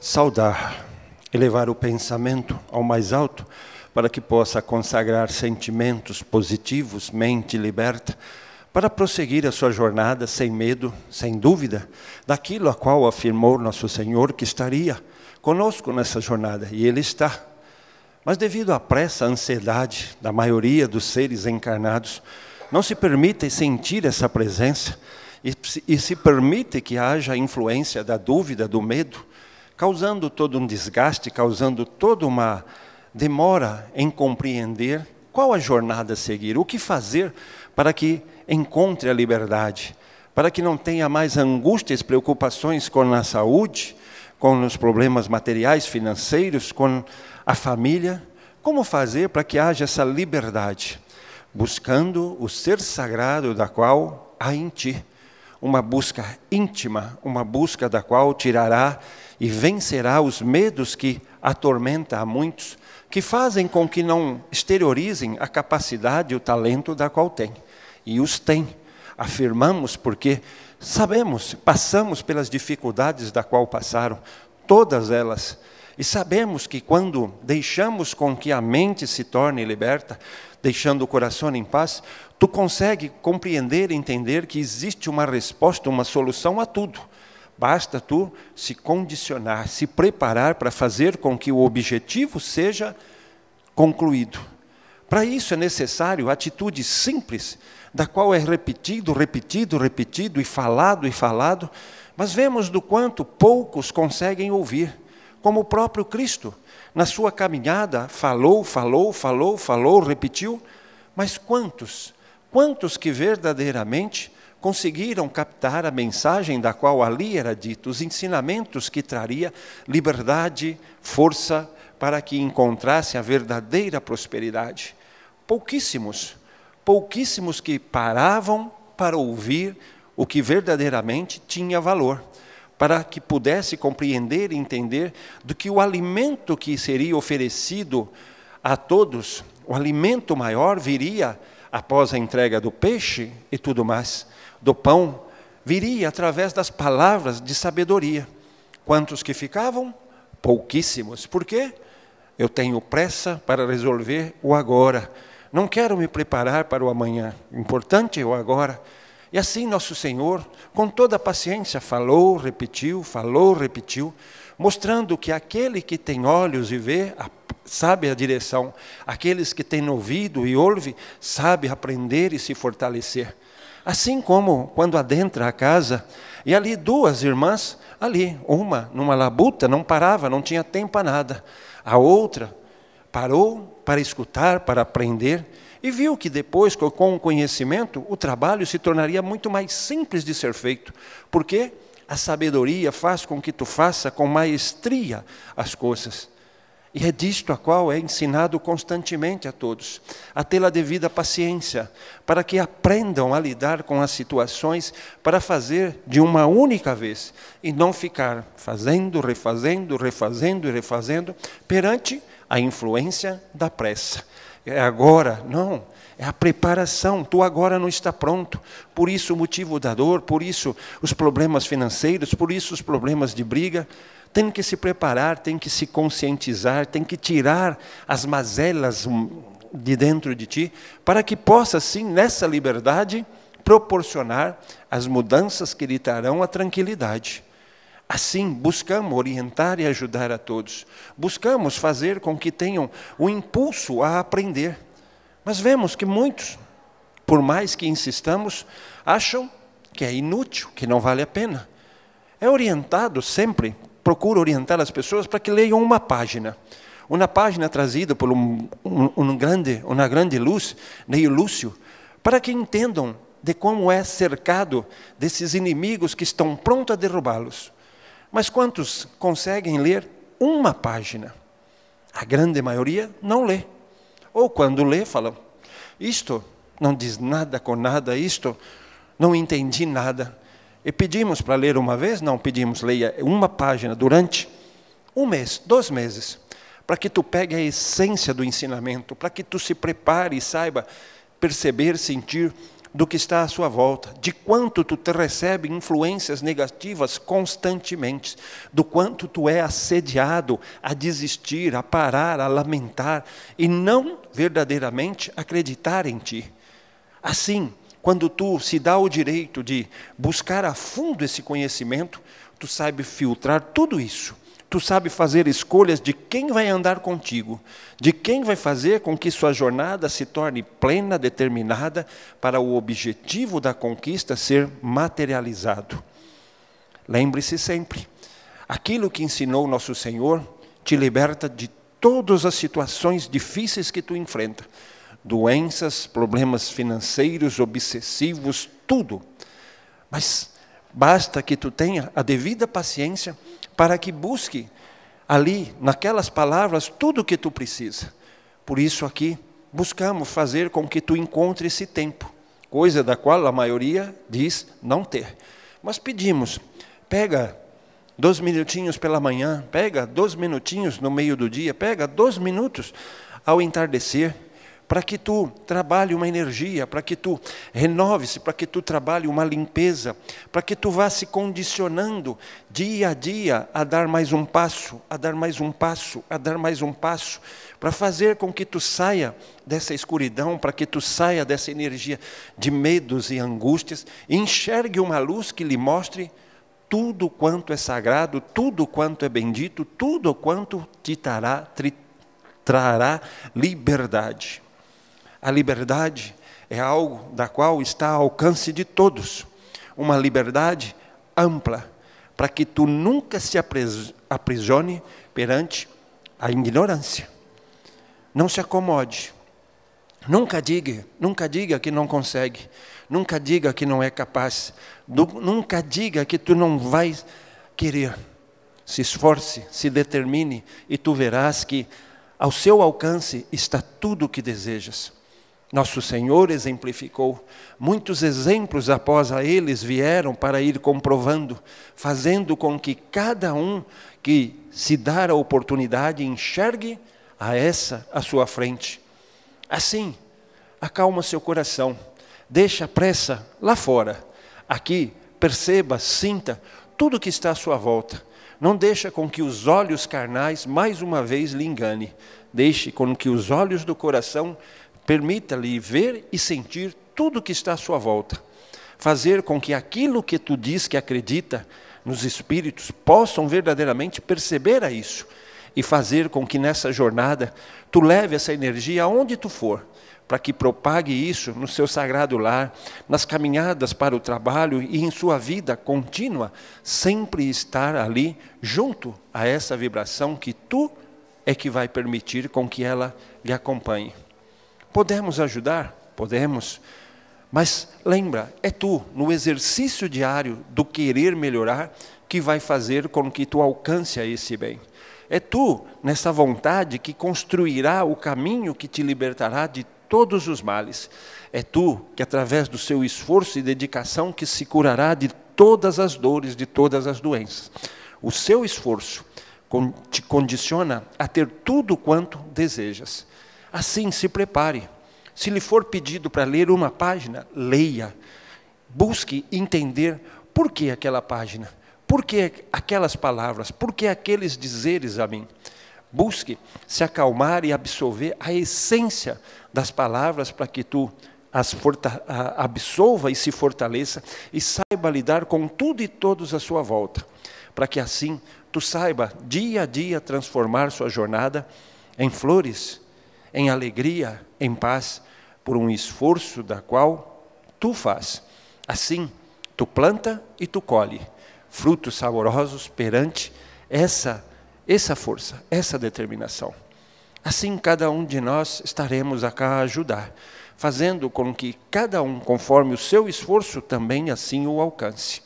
saudar, elevar o pensamento ao mais alto, para que possa consagrar sentimentos positivos, mente liberta, para prosseguir a sua jornada sem medo, sem dúvida, daquilo a qual afirmou nosso Senhor que estaria conosco nessa jornada, e Ele está. Mas devido à pressa, à ansiedade da maioria dos seres encarnados, não se permite sentir essa presença e, e se permite que haja a influência da dúvida, do medo, causando todo um desgaste, causando toda uma demora em compreender qual a jornada a seguir, o que fazer para que encontre a liberdade, para que não tenha mais angústias, preocupações com a saúde, com os problemas materiais, financeiros, com a família. Como fazer para que haja essa liberdade? Buscando o ser sagrado da qual há em ti uma busca íntima, uma busca da qual tirará e vencerá os medos que atormenta a muitos, que fazem com que não exteriorizem a capacidade e o talento da qual têm. E os têm. Afirmamos porque sabemos, passamos pelas dificuldades da qual passaram, todas elas. E sabemos que quando deixamos com que a mente se torne liberta, deixando o coração em paz, tu consegue compreender, entender que existe uma resposta, uma solução a tudo. Basta tu se condicionar, se preparar para fazer com que o objetivo seja concluído. Para isso é necessário atitude simples, da qual é repetido, repetido, repetido e falado e falado, mas vemos do quanto poucos conseguem ouvir como o próprio Cristo. Na sua caminhada, falou, falou, falou, falou, repetiu, mas quantos, quantos que verdadeiramente conseguiram captar a mensagem da qual ali era dito, os ensinamentos que traria liberdade, força para que encontrasse a verdadeira prosperidade? Pouquíssimos, pouquíssimos que paravam para ouvir o que verdadeiramente tinha valor para que pudesse compreender e entender do que o alimento que seria oferecido a todos, o alimento maior viria após a entrega do peixe e tudo mais, do pão, viria através das palavras de sabedoria. Quantos que ficavam? Pouquíssimos. Por quê? Eu tenho pressa para resolver o agora. Não quero me preparar para o amanhã. Importante é o agora. E assim nosso Senhor, com toda a paciência, falou, repetiu, falou, repetiu, mostrando que aquele que tem olhos e vê, sabe a direção. Aqueles que têm ouvido e ouve, sabe aprender e se fortalecer. Assim como quando adentra a casa, e ali duas irmãs, ali, uma numa labuta, não parava, não tinha tempo a nada. A outra parou para escutar, para aprender, e viu que depois, com o conhecimento, o trabalho se tornaria muito mais simples de ser feito, porque a sabedoria faz com que tu faça com maestria as coisas. E é disto a qual é ensinado constantemente a todos, a tê a devida paciência, para que aprendam a lidar com as situações, para fazer de uma única vez, e não ficar fazendo, refazendo, refazendo e refazendo, perante a influência da pressa é agora. Não, é a preparação. Tu agora não está pronto. Por isso o motivo da dor, por isso os problemas financeiros, por isso os problemas de briga. Tem que se preparar, tem que se conscientizar, tem que tirar as mazelas hum, de dentro de ti, para que possa, sim, nessa liberdade, proporcionar as mudanças que lhe trarão a tranquilidade. Assim, buscamos orientar e ajudar a todos. Buscamos fazer com que tenham o impulso a aprender. Mas vemos que muitos, por mais que insistamos, acham que é inútil, que não vale a pena. É orientado sempre, procuro orientar as pessoas para que leiam uma página. Uma página trazida por um, um, um grande, uma grande luz, Neio Lúcio, para que entendam de como é cercado desses inimigos que estão prontos a derrubá-los mas quantos conseguem ler uma página? A grande maioria não lê. Ou quando lê, falam: Isto não diz nada com nada, isto não entendi nada. E pedimos para ler uma vez? Não, pedimos, leia uma página durante um mês, dois meses, para que tu pegue a essência do ensinamento, para que tu se prepare e saiba perceber, sentir do que está à sua volta, de quanto tu te recebe influências negativas constantemente, do quanto tu é assediado a desistir, a parar, a lamentar e não verdadeiramente acreditar em ti. Assim, quando tu se dá o direito de buscar a fundo esse conhecimento, tu sabe filtrar tudo isso Tu sabe fazer escolhas de quem vai andar contigo, de quem vai fazer com que sua jornada se torne plena, determinada, para o objetivo da conquista ser materializado. Lembre-se sempre: aquilo que ensinou nosso Senhor te liberta de todas as situações difíceis que tu enfrenta doenças, problemas financeiros, obsessivos, tudo. Mas basta que tu tenha a devida paciência para que busque ali, naquelas palavras, tudo o que tu precisa. Por isso, aqui, buscamos fazer com que tu encontre esse tempo, coisa da qual a maioria diz não ter. Mas pedimos, pega dois minutinhos pela manhã, pega dois minutinhos no meio do dia, pega dois minutos ao entardecer para que tu trabalhe uma energia, para que tu renove-se, para que tu trabalhe uma limpeza, para que tu vá se condicionando dia a dia a dar mais um passo, a dar mais um passo, a dar mais um passo, para fazer com que tu saia dessa escuridão, para que tu saia dessa energia de medos e angústias, e enxergue uma luz que lhe mostre tudo quanto é sagrado, tudo quanto é bendito, tudo quanto te trará, trará liberdade. A liberdade é algo da qual está ao alcance de todos. Uma liberdade ampla, para que tu nunca se aprisione perante a ignorância. Não se acomode. Nunca diga, nunca diga que não consegue. Nunca diga que não é capaz. Nunca diga que tu não vais querer. Se esforce, se determine e tu verás que ao seu alcance está tudo o que desejas. Nosso Senhor exemplificou. Muitos exemplos após a eles vieram para ir comprovando, fazendo com que cada um que se dar a oportunidade enxergue a essa à sua frente. Assim, acalma seu coração, deixa a pressa lá fora. Aqui, perceba, sinta tudo que está à sua volta. Não deixa com que os olhos carnais mais uma vez lhe engane. Deixe com que os olhos do coração Permita-lhe ver e sentir tudo que está à sua volta. Fazer com que aquilo que tu diz que acredita nos espíritos possam verdadeiramente perceber a isso e fazer com que nessa jornada tu leve essa energia aonde tu for, para que propague isso no seu sagrado lar, nas caminhadas para o trabalho e em sua vida contínua, sempre estar ali junto a essa vibração que tu é que vai permitir com que ela lhe acompanhe. Podemos ajudar? Podemos. Mas lembra, é tu, no exercício diário do querer melhorar, que vai fazer com que tu alcance esse bem. É tu, nessa vontade, que construirá o caminho que te libertará de todos os males. É tu que, através do seu esforço e dedicação, que se curará de todas as dores, de todas as doenças. O seu esforço te condiciona a ter tudo quanto desejas. Assim, se prepare. Se lhe for pedido para ler uma página, leia. Busque entender por que aquela página, por que aquelas palavras, por que aqueles dizeres a mim. Busque se acalmar e absorver a essência das palavras para que tu as absolva e se fortaleça e saiba lidar com tudo e todos à sua volta, para que assim tu saiba dia a dia transformar sua jornada em flores em alegria, em paz, por um esforço da qual tu faz. Assim, tu planta e tu colhe frutos saborosos perante essa essa força, essa determinação. Assim cada um de nós estaremos a cá ajudar, fazendo com que cada um, conforme o seu esforço, também assim o alcance.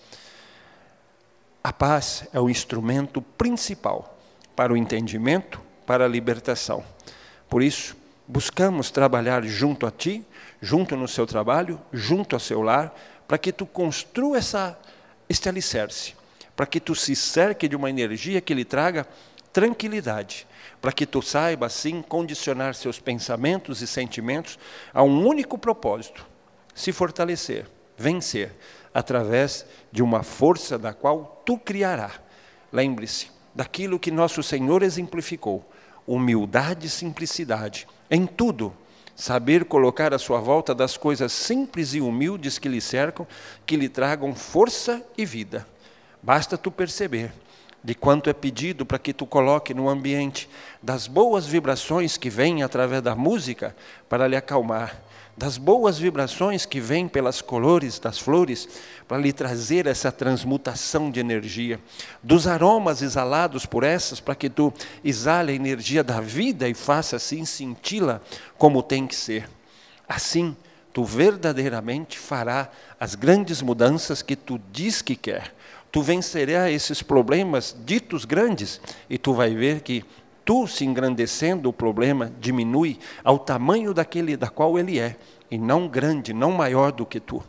A paz é o instrumento principal para o entendimento, para a libertação. Por isso, buscamos trabalhar junto a ti, junto no seu trabalho, junto ao seu lar, para que tu construa essa, este alicerce, para que tu se cerque de uma energia que lhe traga tranquilidade, para que tu saiba, assim, condicionar seus pensamentos e sentimentos a um único propósito: se fortalecer, vencer, através de uma força da qual tu criará. Lembre-se daquilo que nosso Senhor exemplificou humildade e simplicidade. Em tudo, saber colocar à sua volta das coisas simples e humildes que lhe cercam, que lhe tragam força e vida. Basta tu perceber de quanto é pedido para que tu coloque no ambiente, das boas vibrações que vêm através da música para lhe acalmar, das boas vibrações que vêm pelas cores das flores, para lhe trazer essa transmutação de energia, dos aromas exalados por essas, para que tu exale a energia da vida e faça assim senti-la como tem que ser. Assim, tu verdadeiramente fará as grandes mudanças que tu diz que quer. Tu vencerás esses problemas ditos grandes e tu vai ver que tu se engrandecendo, o problema diminui ao tamanho daquele da qual ele é, e não grande, não maior do que tu.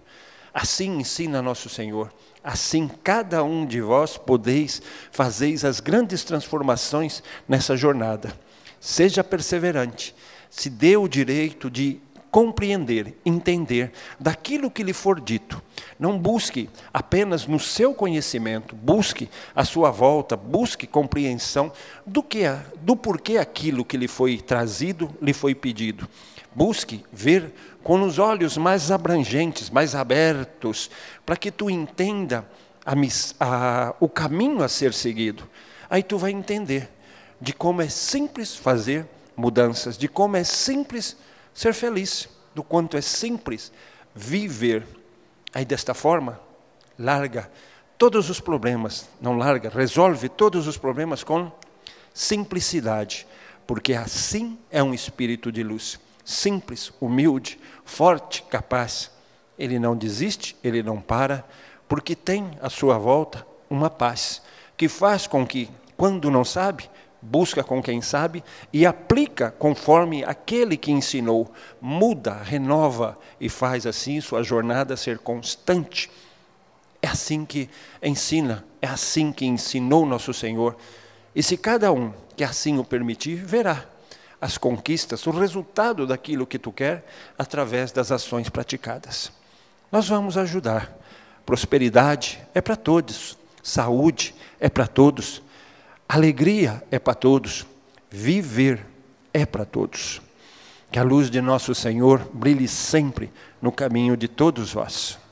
Assim ensina nosso Senhor. Assim cada um de vós podeis fazeis as grandes transformações nessa jornada. Seja perseverante, se dê o direito de compreender, entender daquilo que lhe for dito, não busque apenas no seu conhecimento, busque a sua volta, busque compreensão do que do porquê aquilo que lhe foi trazido, lhe foi pedido. Busque ver com os olhos mais abrangentes, mais abertos, para que tu entenda a, a, o caminho a ser seguido. Aí tu vai entender de como é simples fazer mudanças, de como é simples ser feliz, do quanto é simples viver Aí desta forma, larga todos os problemas, não larga, resolve todos os problemas com simplicidade, porque assim é um espírito de luz, simples, humilde, forte, capaz. Ele não desiste, ele não para, porque tem à sua volta uma paz que faz com que, quando não sabe, busca com quem sabe e aplica conforme aquele que ensinou. Muda, renova e faz assim sua jornada ser constante. É assim que ensina, é assim que ensinou nosso Senhor. E se cada um que assim o permitir, verá as conquistas, o resultado daquilo que tu quer através das ações praticadas. Nós vamos ajudar. Prosperidade é para todos, saúde é para todos, Alegria é para todos, viver é para todos. Que a luz de nosso Senhor brilhe sempre no caminho de todos vós.